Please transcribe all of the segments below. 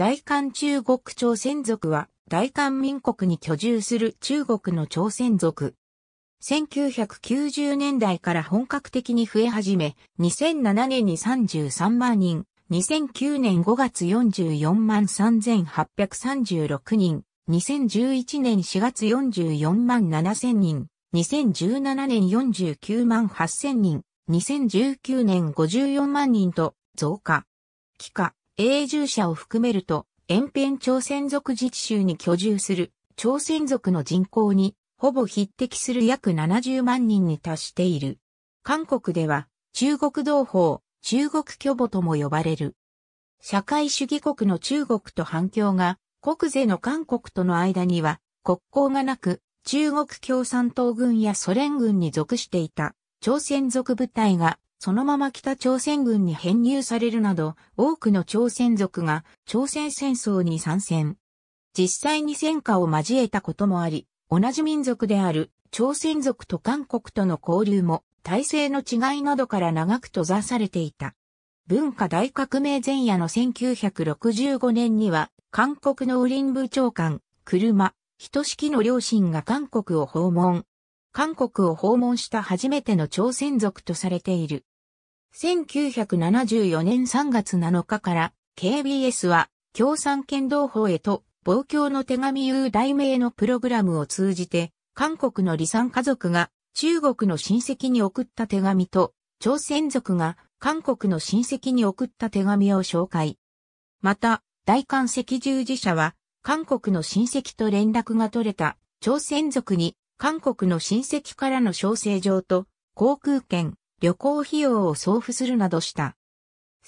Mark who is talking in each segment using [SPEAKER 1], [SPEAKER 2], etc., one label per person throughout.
[SPEAKER 1] 在韓中国朝鮮族は、大韓民国に居住する中国の朝鮮族。1990年代から本格的に増え始め、2007年に33万人、2009年5月44万3836人、2011年4月44万7000人、2017年49万8000人、2019年54万人と増加。帰化。永住者を含めると、延辺朝鮮族自治州に居住する朝鮮族の人口にほぼ匹敵する約70万人に達している。韓国では中国同胞、中国巨母とも呼ばれる。社会主義国の中国と反共が国勢の韓国との間には国交がなく中国共産党軍やソ連軍に属していた朝鮮族部隊がそのまま北朝鮮軍に編入されるなど、多くの朝鮮族が朝鮮戦争に参戦。実際に戦火を交えたこともあり、同じ民族である朝鮮族と韓国との交流も体制の違いなどから長く閉ざされていた。文化大革命前夜の1965年には、韓国のウリン部長官、車、人式の両親が韓国を訪問。韓国を訪問した初めての朝鮮族とされている。1974年3月7日から KBS は共産権同胞へと傍教の手紙言う題名のプログラムを通じて韓国の離散家族が中国の親戚に送った手紙と朝鮮族が韓国の親戚に送った手紙を紹介。また、大韓赤十字社は韓国の親戚と連絡が取れた朝鮮族に韓国の親戚からの招請状と航空券、旅行費用を送付するなどした。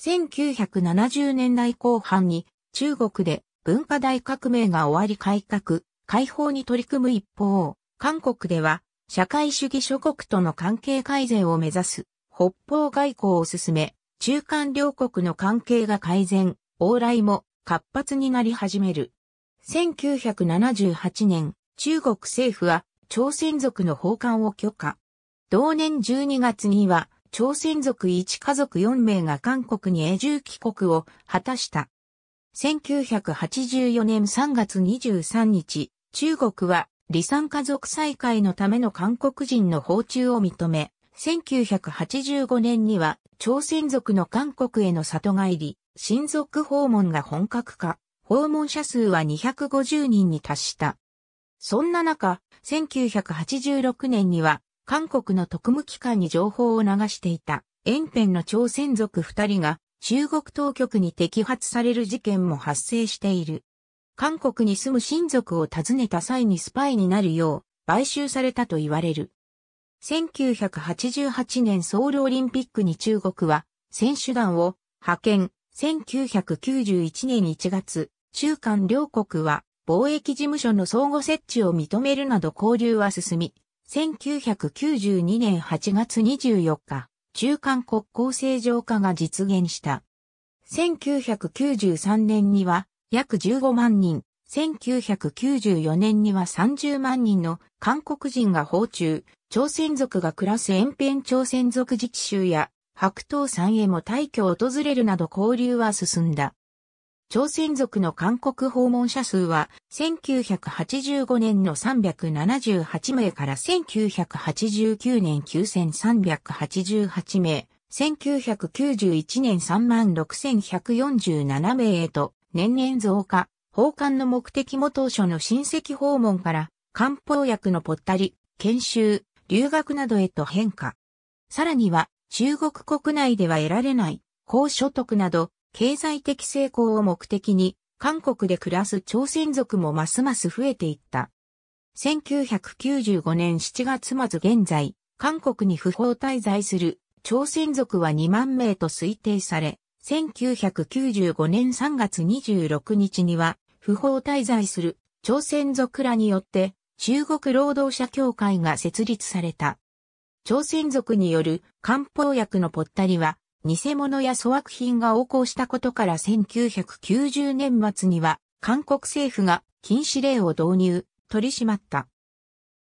[SPEAKER 1] 1970年代後半に中国で文化大革命が終わり改革、解放に取り組む一方、韓国では社会主義諸国との関係改善を目指す北方外交を進め、中間両国の関係が改善、往来も活発になり始める。1978年、中国政府は朝鮮族の訪韓を許可。同年12月には、朝鮮族一家族4名が韓国に永住帰国を果たした。1984年3月23日、中国は離散家族再会のための韓国人の訪中を認め、1985年には朝鮮族の韓国への里帰り、親族訪問が本格化、訪問者数は250人に達した。そんな中、1986年には韓国の特務機関に情報を流していた、延辺の朝鮮族二人が、中国当局に摘発される事件も発生している。韓国に住む親族を訪ねた際にスパイになるよう、買収されたと言われる。1988年ソウルオリンピックに中国は選手団を派遣。1991年1月、中韓両国は貿易事務所の相互設置を認めるなど交流は進み、1992年8月24日、中間国交正常化が実現した。1993年には約15万人、1994年には30万人の韓国人が訪中、朝鮮族が暮らす延辺朝鮮族自治州や白頭山へも退去を訪れるなど交流は進んだ。朝鮮族の韓国訪問者数は、1985年の378名から1989年9388名、1991年36,147名へと年々増加。訪韓の目的も当初の親戚訪問から漢方薬のぽったり、研修、留学などへと変化。さらには中国国内では得られない高所得など経済的成功を目的に、韓国で暮らす朝鮮族もますます増えていった。1995年7月末現在、韓国に不法滞在する朝鮮族は2万名と推定され、1995年3月26日には、不法滞在する朝鮮族らによって、中国労働者協会が設立された。朝鮮族による漢方薬のぽったりは、偽物や粗悪品が横行したことから1990年末には、韓国政府が禁止令を導入、取り締まった。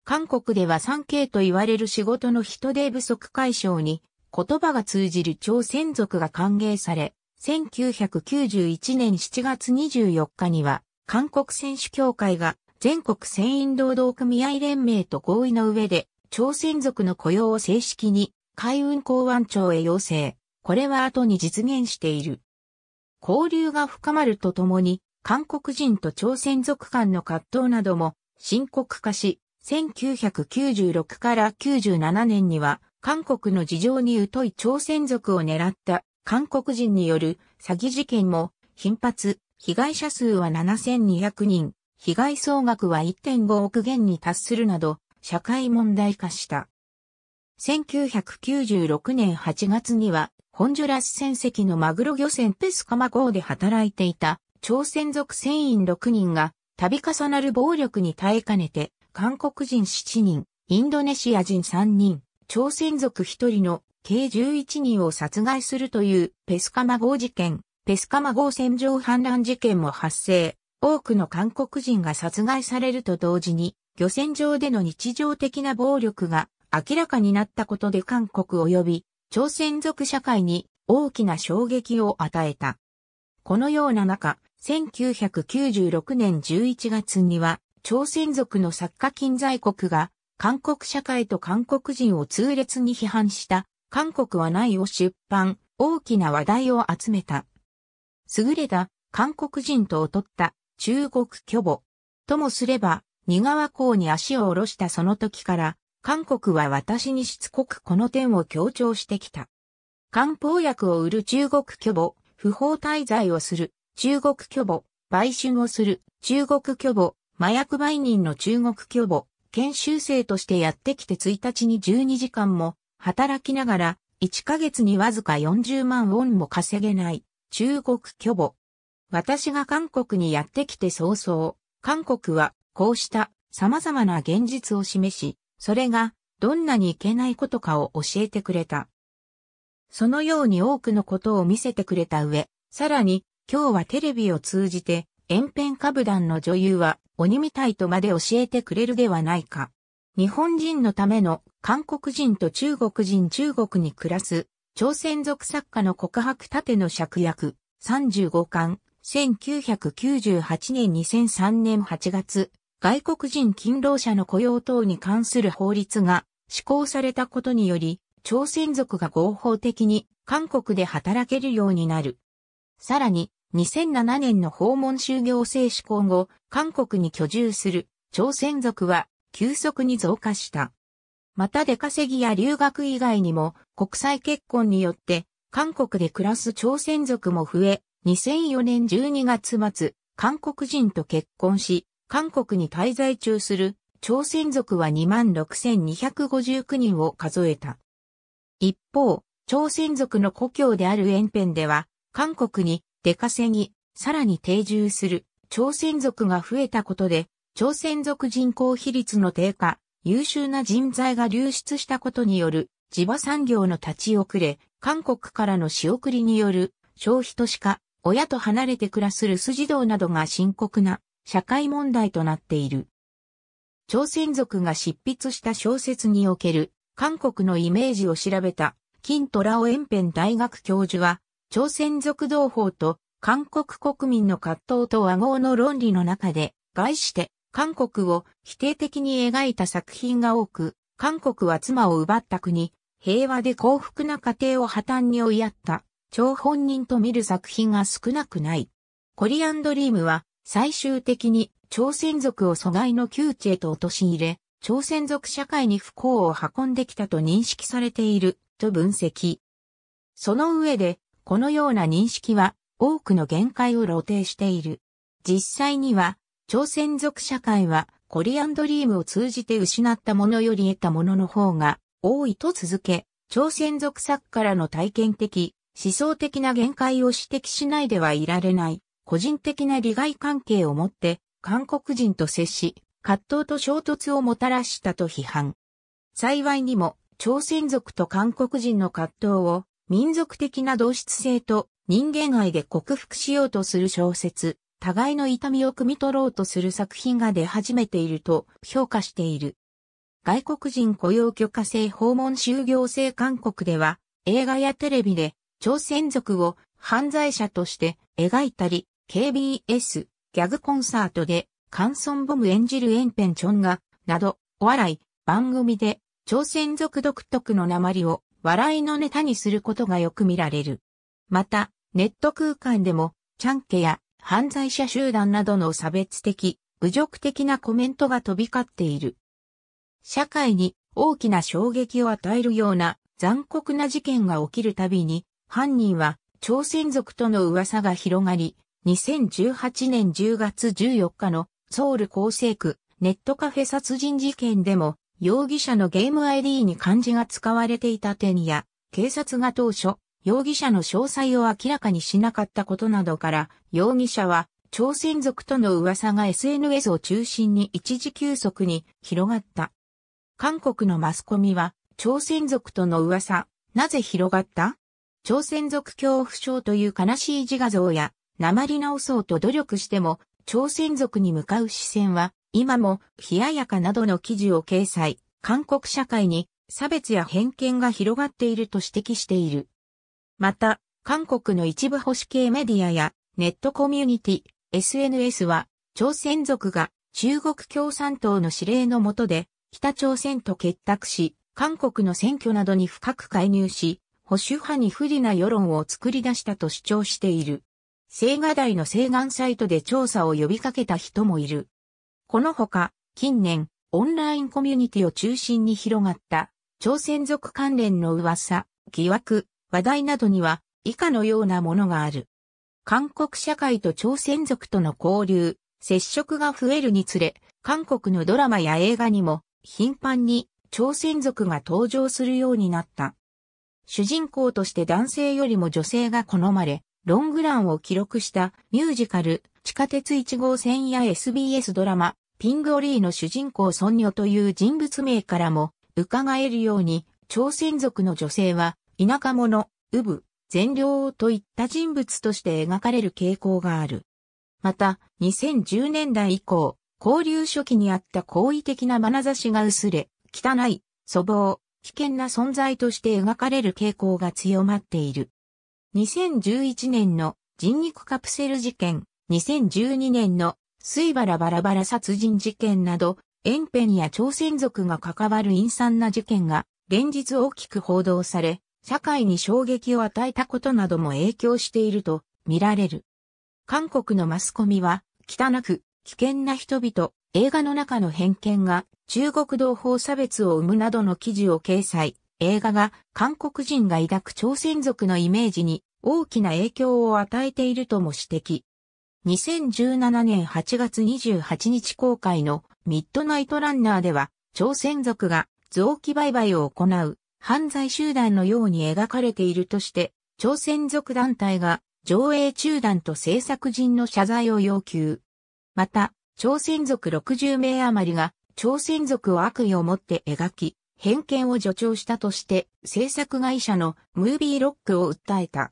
[SPEAKER 1] 韓国では 3K と言われる仕事の人手不足解消に、言葉が通じる朝鮮族が歓迎され、1991年7月24日には、韓国選手協会が全国船員労働組合連盟と合意の上で、朝鮮族の雇用を正式に海運港湾庁へ要請。これは後に実現している。交流が深まるとともに、韓国人と朝鮮族間の葛藤なども深刻化し、1996から97年には、韓国の事情に疎い朝鮮族を狙った韓国人による詐欺事件も頻発、被害者数は7200人、被害総額は1.5億元に達するなど、社会問題化した。1996年8月には、ホンジュラス船籍のマグロ漁船ペスカマ号で働いていた朝鮮族船員6人が度重なる暴力に耐えかねて、韓国人7人、インドネシア人3人、朝鮮族1人の計11人を殺害するというペスカマ号事件、ペスカマ号戦場反乱事件も発生。多くの韓国人が殺害されると同時に、漁船上での日常的な暴力が明らかになったことで韓国及び朝鮮族社会に大きな衝撃を与えた。このような中、1996年11月には、朝鮮族の作家近在国が、韓国社会と韓国人を痛烈に批判した、韓国はないを出版、大きな話題を集めた。優れた韓国人と劣った中国巨母。ともすれば、二川港に足を下ろしたその時から、韓国は私にしつこくこの点を強調してきた。漢方薬を売る中国巨母、不法滞在をする中国巨母、売春をする中国巨母、麻薬売人の中国巨母、研修生としてやってきて1日に12時間も働きながら1ヶ月にわずか40万ウォンも稼げない中国巨母。私が韓国にやってきて早々、韓国はこうした様々な現実を示し、それがどんなにいけないことかを教えてくれた。そのように多くのことを見せてくれた上、さらに今日はテレビを通じて、遠辺歌舞団の女優は鬼みたいとまで教えてくれるではないか。日本人のための韓国人と中国人中国に暮らす朝鮮族作家の告白盾の借約35巻1998年2003年8月外国人勤労者の雇用等に関する法律が施行されたことにより、朝鮮族が合法的に韓国で働けるようになる。さらに、2007年の訪問就業制施行後、韓国に居住する朝鮮族は急速に増加した。また出稼ぎや留学以外にも国際結婚によって韓国で暮らす朝鮮族も増え、2004年12月末、韓国人と結婚し、韓国に滞在中する朝鮮族は26,259人を数えた。一方、朝鮮族の故郷である延辺では、韓国に出稼ぎ、さらに定住する朝鮮族が増えたことで、朝鮮族人口比率の低下、優秀な人材が流出したことによる地場産業の立ち遅れ、韓国からの仕送りによる消費としか、親と離れて暮らす留守児などが深刻な社会問題となっている。朝鮮族が執筆した小説における韓国のイメージを調べた金虎尾延辺大学教授は、朝鮮族同胞と韓国国民の葛藤と和合の論理の中で、外して韓国を否定的に描いた作品が多く、韓国は妻を奪った国、平和で幸福な家庭を破綻に追いやった、張本人と見る作品が少なくない。コリアンドリームは、最終的に朝鮮族を阻害の窮地へと陥れ、朝鮮族社会に不幸を運んできたと認識されていると分析。その上で、このような認識は多くの限界を露呈している。実際には、朝鮮族社会はコリアンドリームを通じて失ったものより得たものの方が多いと続け、朝鮮族作家らの体験的、思想的な限界を指摘しないではいられない。個人的な利害関係を持って韓国人と接し、葛藤と衝突をもたらしたと批判。幸いにも、朝鮮族と韓国人の葛藤を民族的な同質性と人間愛で克服しようとする小説、互いの痛みを汲み取ろうとする作品が出始めていると評価している。外国人雇用許可制訪問就業制韓国では映画やテレビで朝鮮族を犯罪者として描いたり KBS、ギャグコンサートで、カンソンボム演じるエンペンチョンが、など、お笑い、番組で、朝鮮族独特の鉛を、笑いのネタにすることがよく見られる。また、ネット空間でも、チャンケや犯罪者集団などの差別的、侮辱的なコメントが飛び交っている。社会に大きな衝撃を与えるような残酷な事件が起きるたびに、犯人は朝鮮族との噂が広がり、2018年10月14日のソウル厚生区ネットカフェ殺人事件でも容疑者のゲーム ID に漢字が使われていた点や警察が当初容疑者の詳細を明らかにしなかったことなどから容疑者は朝鮮族との噂が SNS を中心に一時急速に広がった。韓国のマスコミは朝鮮族との噂、なぜ広がった朝鮮族恐怖症という悲しい自画像や訛り直そうと努力しても、朝鮮族に向かう視線は、今も、冷ややかなどの記事を掲載、韓国社会に差別や偏見が広がっていると指摘している。また、韓国の一部保守系メディアやネットコミュニティ、SNS は、朝鮮族が中国共産党の指令のもとで、北朝鮮と結託し、韓国の選挙などに深く介入し、保守派に不利な世論を作り出したと主張している。青瓦台の青願サイトで調査を呼びかけた人もいる。このほか、近年、オンラインコミュニティを中心に広がった、朝鮮族関連の噂、疑惑、話題などには、以下のようなものがある。韓国社会と朝鮮族との交流、接触が増えるにつれ、韓国のドラマや映画にも、頻繁に朝鮮族が登場するようになった。主人公として男性よりも女性が好まれ、ロングランを記録したミュージカル、地下鉄1号線や SBS ドラマ、ピングオリーの主人公ソンニョという人物名からも伺えるように、朝鮮族の女性は田舎者、ウブ、善良といった人物として描かれる傾向がある。また、2010年代以降、交流初期にあった好意的な眼差しが薄れ、汚い、粗暴、危険な存在として描かれる傾向が強まっている。2011年の人肉カプセル事件、2012年の水原バラバラ殺人事件など、遠辺や朝鮮族が関わる陰惨な事件が連日大きく報道され、社会に衝撃を与えたことなども影響していると見られる。韓国のマスコミは、汚く、危険な人々、映画の中の偏見が中国同胞差別を生むなどの記事を掲載、映画が韓国人が抱く朝鮮族のイメージに大きな影響を与えているとも指摘。2017年8月28日公開のミッドナイトランナーでは、朝鮮族が臓器売買を行う犯罪集団のように描かれているとして、朝鮮族団体が上映中断と制作人の謝罪を要求。また、朝鮮族60名余りが朝鮮族を悪意を持って描き、偏見を助長したとして制作会社のムービーロックを訴えた。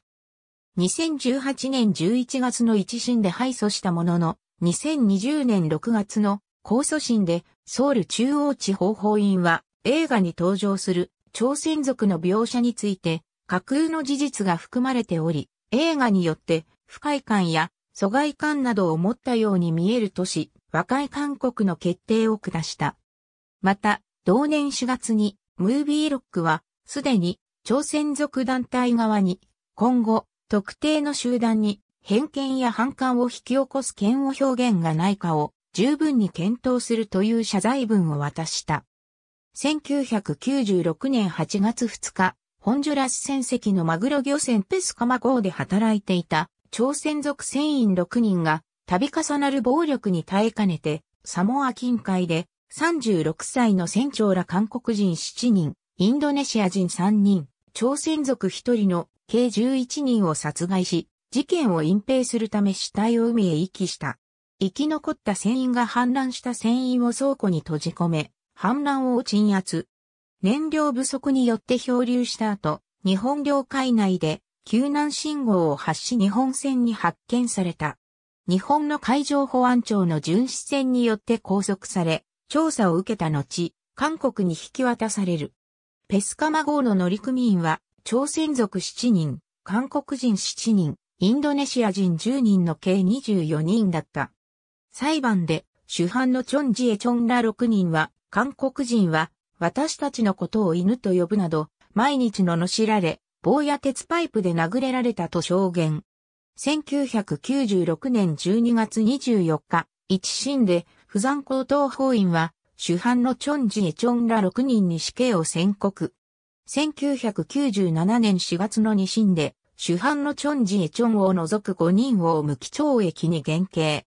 [SPEAKER 1] 2018年11月の一審で敗訴したものの、2020年6月の控訴審でソウル中央地方法院は映画に登場する朝鮮族の描写について架空の事実が含まれており、映画によって不快感や疎外感などを持ったように見えるとし、和解勧告の決定を下した。また、同年4月に、ムービーロックは、すでに、朝鮮族団体側に、今後、特定の集団に、偏見や反感を引き起こす嫌悪表現がないかを、十分に検討するという謝罪文を渡した。1996年8月2日、ホンジュラス船籍のマグロ漁船ペスカマ号で働いていた朝鮮族船員6人が度重なる暴力に耐えかねてサモア近海で36歳の船長ら韓国人7人、インドネシア人3人、朝鮮族1人の計11人を殺害し、事件を隠蔽するため死体を海へ遺棄した。生き残った船員が氾濫した船員を倉庫に閉じ込め、氾濫を鎮圧。燃料不足によって漂流した後、日本領海内で救難信号を発し日本船に発見された。日本の海上保安庁の巡視船によって拘束され、調査を受けた後、韓国に引き渡される。ペスカマ号の乗組員は、朝鮮族7人、韓国人7人、インドネシア人10人の計24人だった。裁判で、主犯のチョンジエチョンら6人は、韓国人は、私たちのことを犬と呼ぶなど、毎日ののしられ、棒や鉄パイプで殴れられたと証言。1996年12月24日、一審で、釜山高等法院は、主犯のチョンジエチョンら6人に死刑を宣告。1997年4月の2審で、主犯のチョンジエチョンを除く5人を無期懲役に減刑。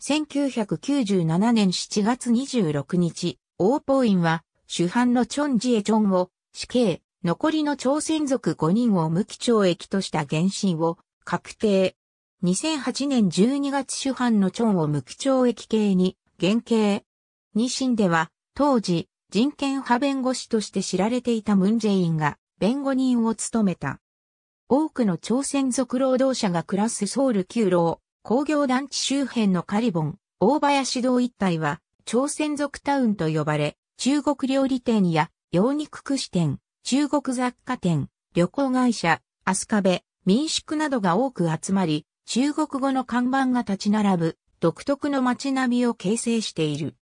[SPEAKER 1] 1997年7月26日、王法院は、主犯のチョンジエチョンを死刑、残りの朝鮮族5人を無期懲役とした原審を確定。2008年12月主犯のチョンを無期懲役刑に原型。二審では、当時、人権派弁護士として知られていたムンジェインが弁護人を務めた。多くの朝鮮族労働者が暮らすソウル旧郎。工業団地周辺のカリボン、大林道一帯は、朝鮮族タウンと呼ばれ、中国料理店や、洋肉串店、中国雑貨店、旅行会社、アスカベ、民宿などが多く集まり、中国語の看板が立ち並ぶ独特の街並みを形成している。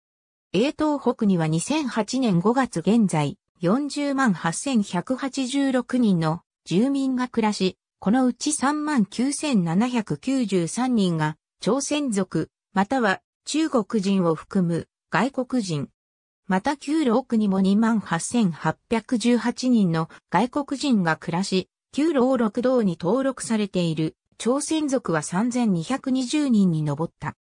[SPEAKER 1] 永東北には2008年5月現在、40万8186人の住民が暮らし、このうち3万9793人が朝鮮族、または中国人を含む外国人。また旧六区にも2万8818人の外国人が暮らし、旧ロ六道に登録されている朝鮮族は3220人に上った。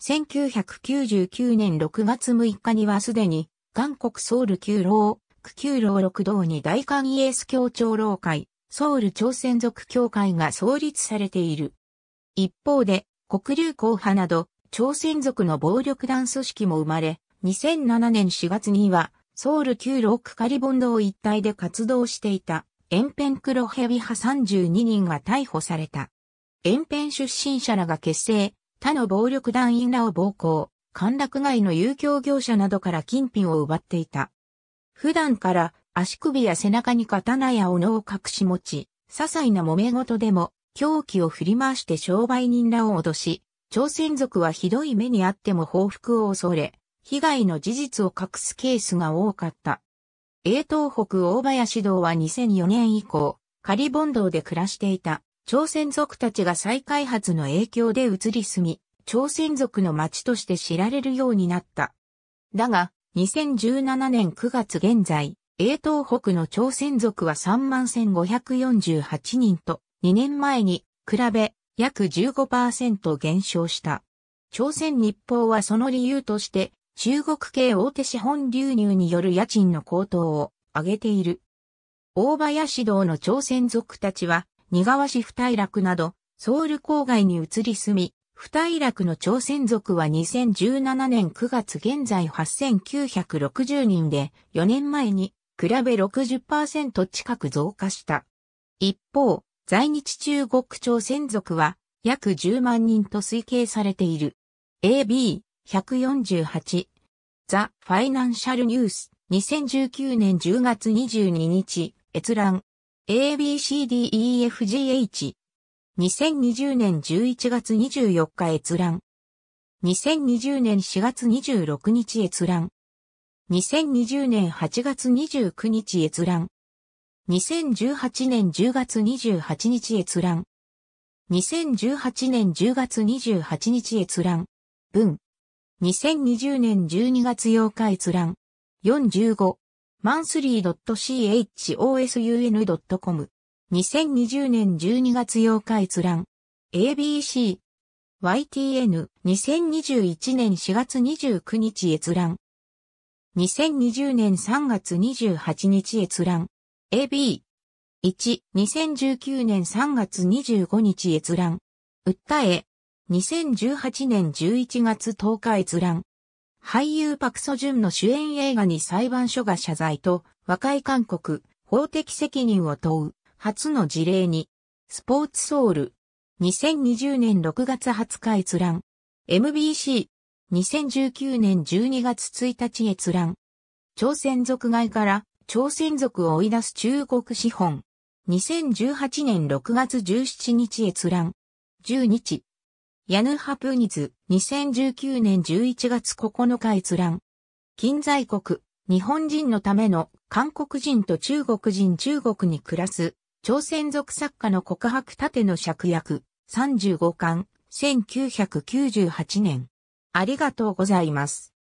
[SPEAKER 1] 1999年6月6日にはすでに、韓国ソウル旧老、区旧老六道に大韓イエス教長老会、ソウル朝鮮族協会が創立されている。一方で、国流校派など、朝鮮族の暴力団組織も生まれ、2007年4月には、ソウル旧郎。区クカリボン道一帯で活動していた、エンペン黒ヘビ派32人が逮捕された。エンペン出身者らが結成、他の暴力団員らを暴行、歓楽街の遊興業者などから金品を奪っていた。普段から足首や背中に刀や斧を隠し持ち、些細な揉め事でも狂気を振り回して商売人らを脅し、朝鮮族はひどい目にあっても報復を恐れ、被害の事実を隠すケースが多かった。永東北大林道は2004年以降、仮本道で暮らしていた。朝鮮族たちが再開発の影響で移り住み、朝鮮族の町として知られるようになった。だが、2017年9月現在、英東北の朝鮮族は31,548人と、2年前に比べ約15%減少した。朝鮮日報はその理由として、中国系大手資本流入による家賃の高騰を挙げている。大林道の朝鮮族たちは、似川市二井楽など、ソウル郊外に移り住み、二井楽の朝鮮族は2017年9月現在8960人で、4年前に比べ60%近く増加した。一方、在日中国朝鮮族は約10万人と推計されている。AB148 ザ・ファイナンシャルニュース2019年10月22日閲覧 ABCDEFGH。2020年11月24日閲覧。2020年4月26日閲覧。2020年8月29日閲覧。2018年10月28日閲覧。2018年10月28日閲覧。文。2020年12月8日閲覧。45。monthly.chosun.com。2020年12月8日閲覧。ABC。YTN。2021年4月29日閲覧。2020年3月28日閲覧。AB。1、2019年3月25日閲覧。訴え。2018年11月10日閲覧。俳優パクソジュンの主演映画に裁判所が謝罪と和解勧告、法的責任を問う、初の事例に、スポーツソウル、2020年6月20日閲覧、MBC、2019年12月1日閲覧、朝鮮族外から朝鮮族を追い出す中国資本、2018年6月17日閲覧、10日、ヤヌハプニズ、2019年11月9日閲覧。近在国、日本人のための韓国人と中国人中国に暮らす、朝鮮族作家の告白盾の借約、35巻、1998年。ありがとうございます。